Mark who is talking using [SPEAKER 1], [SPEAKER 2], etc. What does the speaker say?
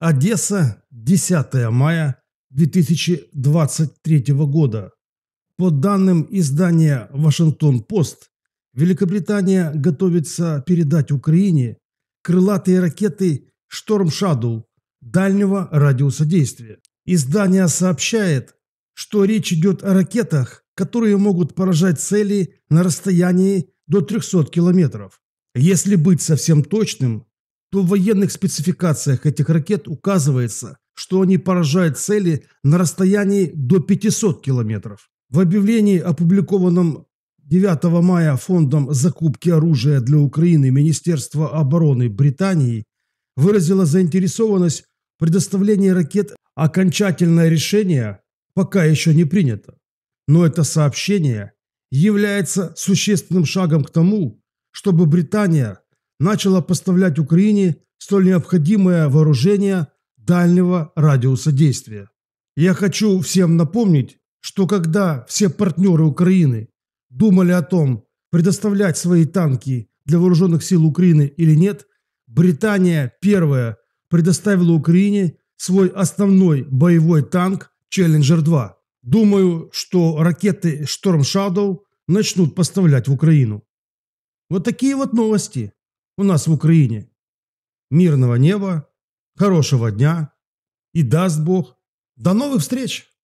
[SPEAKER 1] Одесса, 10 мая
[SPEAKER 2] 2023 года. По данным издания «Вашингтон-Пост», Великобритания готовится передать Украине крылатые ракеты «Шторм Шадоу» дальнего радиуса действия. Издание сообщает, что речь идет о ракетах, которые могут поражать цели на расстоянии до 300 километров. Если быть совсем точным, то в военных спецификациях этих ракет указывается, что они поражают цели на расстоянии до 500 километров. В объявлении, опубликованном 9 мая фондом закупки оружия для Украины Министерства обороны Британии выразила заинтересованность в ракет. Окончательное решение пока еще не принято. Но это сообщение является существенным шагом к тому, чтобы Британия начала поставлять Украине столь необходимое вооружение дальнего радиуса действия. Я хочу всем напомнить, что когда все партнеры Украины думали о том, предоставлять свои танки для вооруженных сил Украины или нет, Британия первая предоставила Украине свой основной боевой танк Challenger 2 Думаю, что ракеты Storm Shadow начнут поставлять в Украину. Вот такие вот новости у нас в Украине.
[SPEAKER 1] Мирного неба, хорошего дня и даст Бог. До новых встреч!